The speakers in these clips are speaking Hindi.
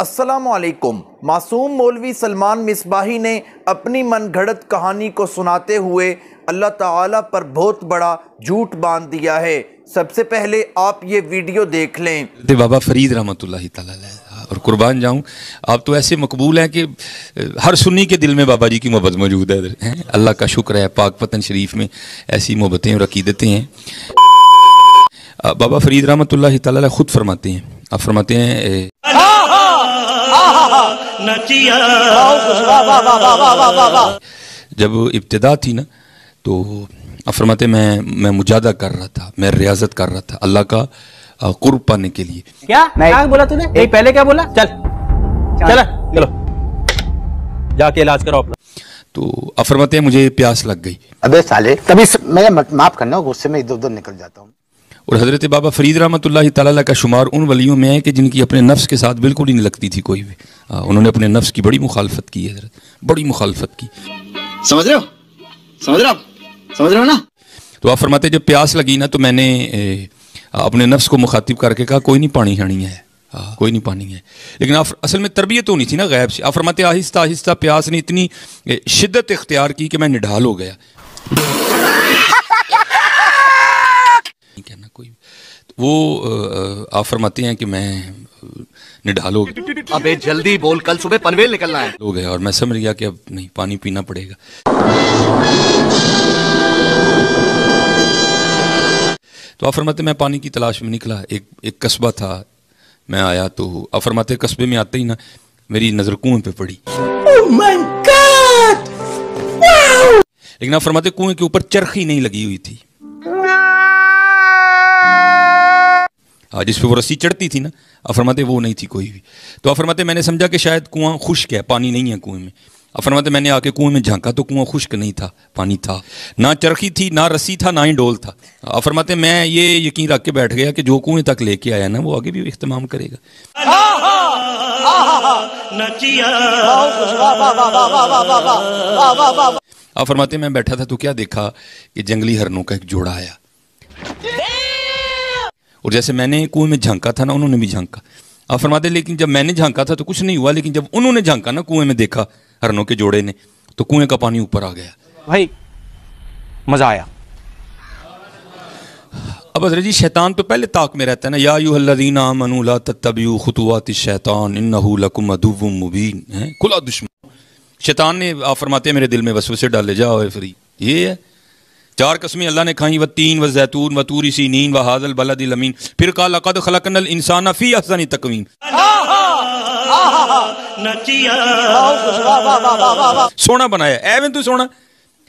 असलकुम मासूम मौलवी सलमान मिसबाही ने अपनी मन घड़त कहानी को सुनाते हुए अल्लाह ताला पर बहुत बड़ा झूठ बांध दिया है सबसे पहले आप ये वीडियो देख लें बाबा फरीद रहमत और कुर्बान जाऊँ आप तो ऐसे मकबूल हैं कि हर सुन्नी के दिल में बाबा जी की मोहब्बत मौजूद है अल्लाह का शुक्र है पाक पतन शरीफ में ऐसी मोहब्बतें और अकीदतें हैं बाबा फरीद रहमत ला खुद फरमाते हैं आप फरमाते हैं जब इब्तदा थी ना तो अफरमाते मैं मैं मुजादा कर रहा था मैं रियाजत कर रहा था अल्लाह का कुर्ब पाने के लिए क्या क्या बोला तूने एक पहले क्या बोला चल चल चलो जाके इलाज करो अपना तो अफरमाते मुझे प्यास लग गई अबे साले कभी मैं माफ करना गुस्से में इधर उधर निकल जाता हूँ और हज़रत बाबा फरीद रहमत ताली का शुमार उन वलियों में है कि जिनकी अपने नफ्स के साथ बिल्कुल ही नहीं लगती थी कोई भी आ, उन्होंने अपने नफ्स की बड़ी मुखालफत की है बड़ी मुखालफत की समझ रहे हो समझ रहा समझ रहे हो ना तो आप फरमाते जब प्यास लगी ना तो मैंने ए, अपने नफ्स को मुखातिब करके कहा कोई नहीं पानी खानी है आ, कोई नहीं पानी है लेकिन आप असल में तरबियत तो होनी थी ना गैब से आप फरमाते आहिस्ता आहिस्ता प्यास ने इतनी शिद्दत इख्तियार की कि मैं निढाल हो गया वो आप फरमाती हैं कि मैं निढाल हो गया अबे जल्दी बोल कल सुबह पनवेल निकलना है हो गया और मैं समझ गया कि अब नहीं पानी पीना पड़ेगा तो आप फरमाते मैं पानी की तलाश में निकला एक एक कस्बा था मैं आया तो आप फरमाते कस्बे में आते ही ना मेरी नज़र कुएं पे पड़ी oh लेकिन आप फरमाते कुएं के ऊपर चरखी नहीं लगी हुई थी और जिस पर वो रस्सी चढ़ती थी ना अब फरमाते वो नहीं थी कोई भी तो अब फरमाते मैंने समझा कि शायद कुआं खुश्क है पानी नहीं है कुएं में अब फरमाते मैंने आके कुएं में झांका तो कुआं खुश्क नहीं था पानी था ना चरखी थी ना रस्सी था ना ही डोल था अब फरमाते मैं ये यकीन रख के बैठ गया कि जो कुएं तक लेके आया ना वो आगे भी इख्तमाम करेगा आप फरमाते मैं बैठा था तो क्या देखा कि जंगली हरनों का एक जोड़ा आया और जैसे मैंने कुएं में झांका था ना उन्होंने भी झांका आप फरमाते लेकिन जब मैंने झांका था तो कुछ नहीं हुआ लेकिन जब उन्होंने झांका ना कुएं में देखा हरनों के जोड़े ने तो कुएं का पानी ऊपर आ गया भाई मजा आया अब हजरत जी शैतान तो पहले ताक में रहता है ना या यू हल्लादीना मनूला तबी खतुआत शैतान इन्नकुम अदुब मुबीन है खुला दुश्मन शैतान ने आप फरमाते मेरे दिल में वसवसे डाले जाओ फ्री ये है चार कस्में अल्लाह ने खाई व तीन व जैतून व तूरी सी नीन व हाजल बल अमीन फिर का लकद खलकनल इंसान फी अहसन तकवीन सोना बनाया एवं तू सोना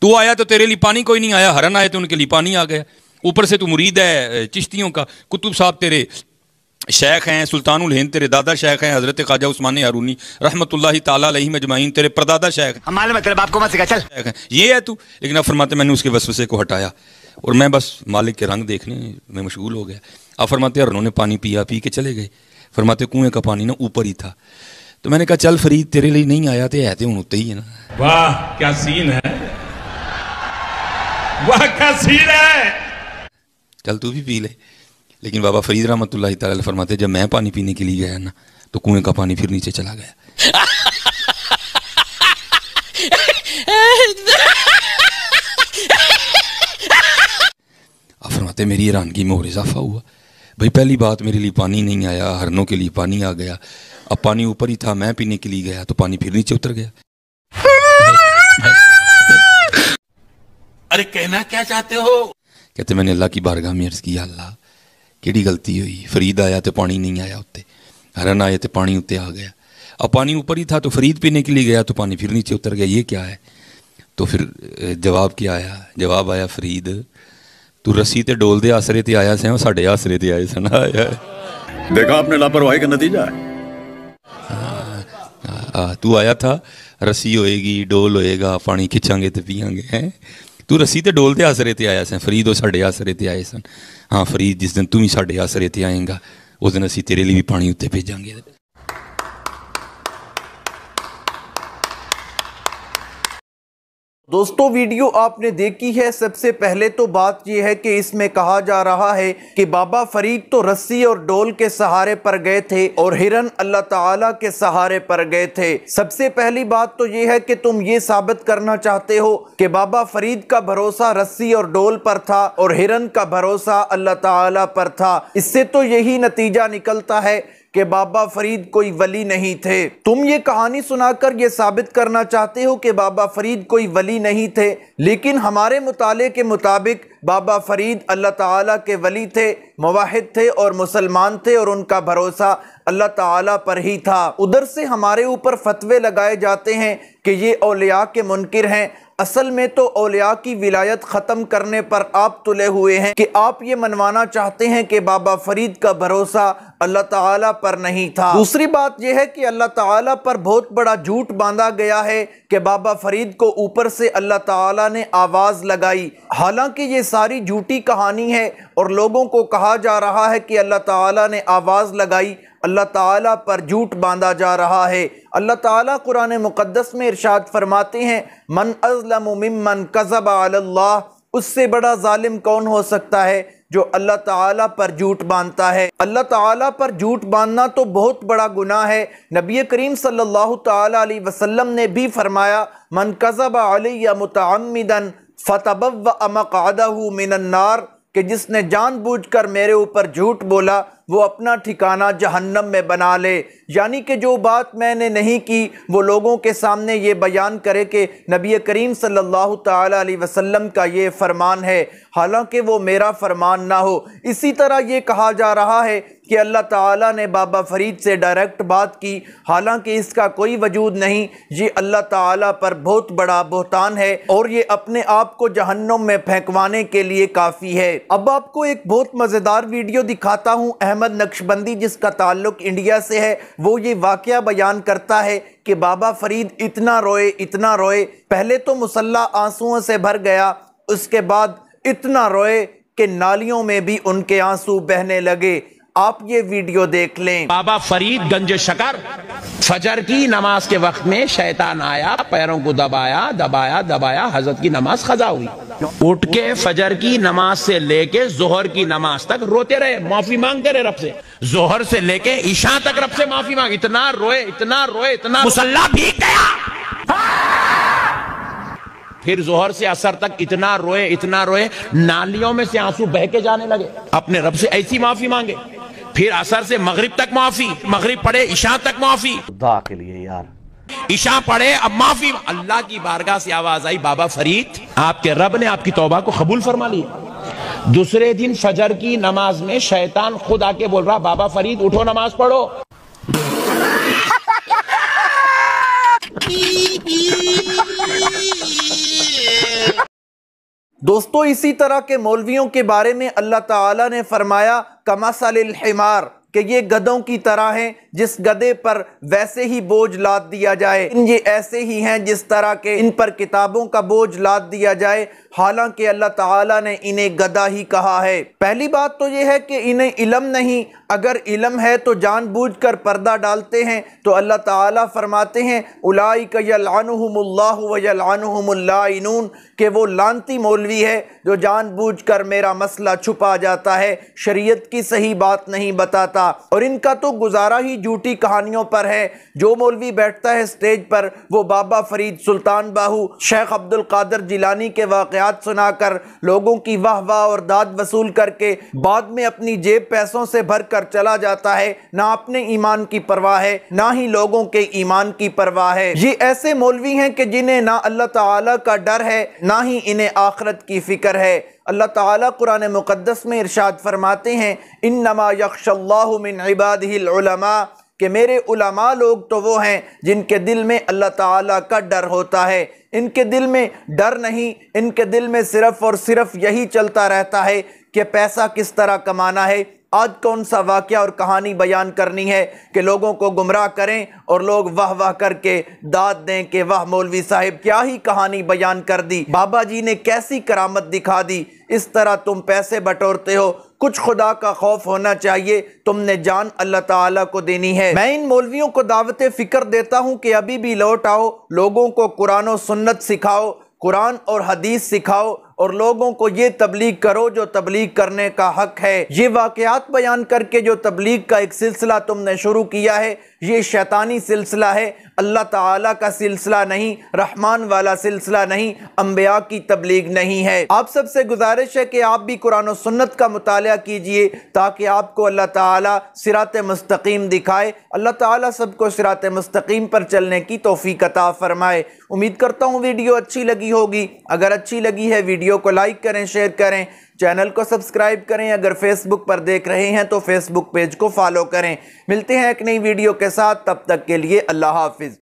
तू आया तो तेरे लिए पानी कोई नहीं आया हरन आए तो उनके लिए पानी आ गया ऊपर से तू मुरीद है चिश्तियों का कुतुब साहब तेरे शेख हैं सुल्तान हिंद तेरे दादा शेख हैं हजरत ख्वाजा उस्मान हारूनी रहमत तही मजमाइन तेरे परदादा शेख चल हैं ये है तू लेकिन अब फरमाते मैंने उसके वसवसे को हटाया और मैं बस मालिक के रंग देखने में मशगूल हो गया अब फरमाते हैं उन्होंने पानी पिया पी के चले गए फरमाते कुएँ का पानी ना ऊपर ही था तो मैंने कहा चल फरीद तेरे लिए नहीं आया तो है तो हूँ उत्ते ही है ना वाह क्या सीन है वाह क्या सीन है चल तू भी पी ले लेकिन बाबा फरीद रहमत फरमाते जब मैं पानी पीने के लिए गया ना तो कुएं का पानी फिर नीचे चला गया फरमाते मेरी हैरानगी में और इजाफा हुआ भाई पहली बात मेरे लिए पानी नहीं आया हरनों के लिए पानी आ गया अब पानी ऊपर ही था मैं पीने के लिए गया तो पानी फिर नीचे उतर गया अरे कहना क्या चाहते हो कहते मैंने अल्लाह की बारगाह में अर्ज किया अल्लाह ਕਿਹੜੀ ਗਲਤੀ ਹੋਈ ਫਰੀਦ ਆਇਆ ਤੇ ਪਾਣੀ नहीं आया ਉੱਤੇ हरन आए तो पानी उत्ते आ गया अब पानी ऊपर ही था तो फरीद पीने के लिए गया तो पानी फिर नीचे उतर गया ये क्या है तो फिर जवाब क्या आया जवाब आया फरीद तू रस्सी ते डोल दे आसरे ते आया सैं साढ़े आसरे ते आए सन आया देखा आपने लापरवाही का नतीजा है तू आया था रस्सी होएगी डोल होएगा पानी खिंचांगे तो पियांगे हैं ਤੂੰ ਰਸੀ ਤੇ ਡੋਲ ਤੇ ਆਸਰੇ ਤੇ ਆਇਆ ਸੈਂ ਫਰੀਦ ਉਹ ਸਾਡੇ ਆਸਰੇ ਤੇ ਆਏ ਸਨ ਹਾਂ ਫਰੀਦ ਜਿਸ ਦਿਨ ਤੂੰ ਵੀ ਸਾਡੇ ਆਸਰੇ ਤੇ ਆਏਗਾ ਉਸ ਦਿਨ ਅਸੀਂ ਤੇਰੇ ਲਈ ਵੀ ਪਾਣੀ ਉੱਤੇ ਭੇਜਾਂਗੇ दोस्तों वीडियो आपने देखी है सबसे पहले तो बात यह है कि इसमें कहा जा रहा है कि बाबा फरीद तो रस्सी और डोल के सहारे पर गए थे और हिरन अल्लाह ताला के सहारे पर गए थे सबसे पहली बात तो यह है कि तुम ये साबित करना चाहते हो कि बाबा फरीद का भरोसा रस्सी और डोल पर था और हिरन का भरोसा अल्लाह ताला पर था इससे तो यही नतीजा निकलता है कि बाबा फरीद कोई वली नहीं थे तुम ये कहानी सुनाकर ये साबित करना चाहते हो कि बाबा फरीद कोई वली नहीं थे लेकिन हमारे मुताले के मुताबिक बाबा फरीद अल्लाह ताला के वली थे मवाहिद थे और मुसलमान थे और उनका भरोसा अल्लाह ताला पर ही था उधर से हमारे ऊपर फतवे लगाए जाते हैं कि ये औलिया के मुनकर हैं असल में तो औलिया की विलायत ख़त्म करने पर आप तुले हुए हैं कि आप ये मनवाना चाहते हैं कि बाबा फरीद का भरोसा अल्लाह ताला पर नहीं था दूसरी बात यह है कि अल्लाह ताला पर बहुत बड़ा झूठ बांधा गया है कि बाबा फरीद को ऊपर से अल्लाह ताला ने आवाज़ लगाई हालांकि ये सारी झूठी कहानी है और लोगों को कहा जा रहा है कि अल्लाह ताला ने आवाज़ लगाई अल्लाह ताला पर झूठ बांधा जा रहा है अल्लाह ताला कुरान मुक़दस में इरशाद फरमाते हैं मन अज़लम ममन कज़ब अल्लाह उससे बड़ा ालिम कौन हो सकता है जो अल्लाह ताला पर झूठ बांधता है अल्लाह ताला पर झूठ बांधना तो बहुत बड़ा गुनाह है नबी करीम सल्लल्लाहु ताला अलैहि वसल्लम ने भी फरमाया मन कज़ब अलिया मतमदन फ़तबव अमकादह मिनन्नार कि जिसने जानबूझकर मेरे ऊपर झूठ बोला वो अपना ठिकाना जहन्नम में बना ले यानी कि जो बात मैंने नहीं की वो लोगों के सामने ये बयान करे कि नबी करीम सल्लल्लाहु अलैहि वसल्लम का ये फ़रमान है हालांकि वो मेरा फ़रमान ना हो इसी तरह ये कहा जा रहा है कि अल्लाह ताला ने बाबा फरीद से डायरेक्ट बात की हालांकि इसका कोई वजूद नहीं ये अल्लाह ताला पर बहुत बड़ा बहतान है और ये अपने आप को जहन्नम में फेंकवाने के लिए काफ़ी है अब आपको एक बहुत मज़ेदार वीडियो दिखाता हूँ अहमद नक्शबंदी जिसका ताल्लुक इंडिया से है वो ये वाक़ बयान करता है कि बाबा फरीद इतना रोए इतना रोए पहले तो मुसल्ला आंसुओं से भर गया उसके बाद इतना रोए कि नालियों में भी उनके आंसू बहने लगे आप ये वीडियो देख लें बाबा फरीद गंज शकर फजर की नमाज के वक्त में शैतान आया पैरों को दबाया दबाया दबाया हजरत की नमाज खजा हुई उठ के फजर की नमाज से लेके जोहर की नमाज तक रोते रहे माफी मांगते रहे रब से जोहर से लेके ईशा तक रब से माफी मांग इतना रोए इतना रोए इतना मुसल्ला भीग गया फिर जोहर से असर तक इतना रोए इतना रोए नालियों में से आंसू बह के जाने लगे अपने रब से ऐसी माफी मांगे फिर असर से मगरिब तक माफी मगरिब पढ़े ईशा तक माफी खुदा के लिए यार ईशा पढ़े अब माफी अल्लाह की बारगाह से आवाज आई बाबा फरीद आपके रब ने आपकी तोबा को कबूल फरमा लिया दूसरे दिन फजर की नमाज में शैतान खुद आके बोल रहा बाबा फरीद उठो नमाज पढ़ो दोस्तों इसी तरह के मौलवियों के बारे में अल्लाह ताला ने फरमाया कमासल हिमार कि ये गधों की तरह हैं जिस गधे पर वैसे ही बोझ लाद दिया जाए ये ऐसे ही हैं जिस तरह के इन पर किताबों का बोझ लाद दिया जाए हालांकि अल्लाह ताला ने इन्हें गधा ही कहा है पहली बात तो ये है कि इन्हें इलम नहीं अगर इलम है तो जानबूझकर पर्दा डालते हैं तो अल्लाह ताला फरमाते हैं उलाई कलानहमल्लान के वो लानती मौलवी है जो जानबूझकर मेरा मसला छुपा जाता है शरीयत की सही बात नहीं बताता था और इनका तो गुजारा ही झूठी कहानियों पर है जो मौलवी बैठता है स्टेज पर वो बाबा फरीद सुल्तान बाहू शेख अब्दुल कादर जिलानी के वाकयात सुनाकर लोगों की वाह वाह और दाद वसूल करके बाद में अपनी जेब पैसों से भर कर चला जाता है ना अपने ईमान की परवाह है ना ही लोगों के ईमान की परवाह है ये ऐसे मौलवी हैं कि जिन्हें ना अल्लाह ताला का डर है ना ही इन्हें आखरत की फिक्र है अल्लाह ताला कुरान मुक़दस में इरशाद फरमाते हैं इन नमा यक्षमिन इबादमा कि मेरे उलमा लोग तो वो हैं जिनके दिल में अल्लाह ताला का डर होता है इनके दिल में डर नहीं इनके दिल में सिर्फ़ और सिर्फ़ यही चलता रहता है कि पैसा किस तरह कमाना है आज कौन सा वाक्य और कहानी बयान करनी है कि लोगों को गुमराह करें और लोग वाह वाह करके दाद दें कि वाह मौलवी साहब क्या ही कहानी बयान कर दी बाबा जी ने कैसी करामत दिखा दी इस तरह तुम पैसे बटोरते हो कुछ खुदा का खौफ होना चाहिए तुमने जान अल्लाह ताला को देनी है मैं इन मौलवियों को दावत फ़िक्र देता हूँ कि अभी भी लौट आओ लोगों को कुरान और सुन्नत सिखाओ कुरान और हदीस सिखाओ और लोगों को ये तबलीग करो जो तबलीग करने का हक है ये वाकयात बयान करके जो तबलीग का एक सिलसिला तुमने शुरू किया है ये शैतानी सिलसिला है अल्लाह ताला का सिलसिला नहीं रहमान वाला सिलसिला नहीं अम्बिया की तबलीग नहीं है आप सबसे गुजारिश है कि आप भी कुरान और सुन्नत का मुताल कीजिए ताकि आपको अल्लाह ताला सिरात मस्तकीम दिखाए अल्लाह ताला सबको सिरात मस्तकीम पर चलने की तोफ़ी कता फ़रमाए उम्मीद करता हूँ वीडियो अच्छी लगी होगी अगर अच्छी लगी है वीडियो वीडियो को लाइक करें शेयर करें चैनल को सब्सक्राइब करें अगर फेसबुक पर देख रहे हैं तो फेसबुक पेज को फॉलो करें मिलते हैं एक नई वीडियो के साथ तब तक के लिए अल्लाह हाफिज़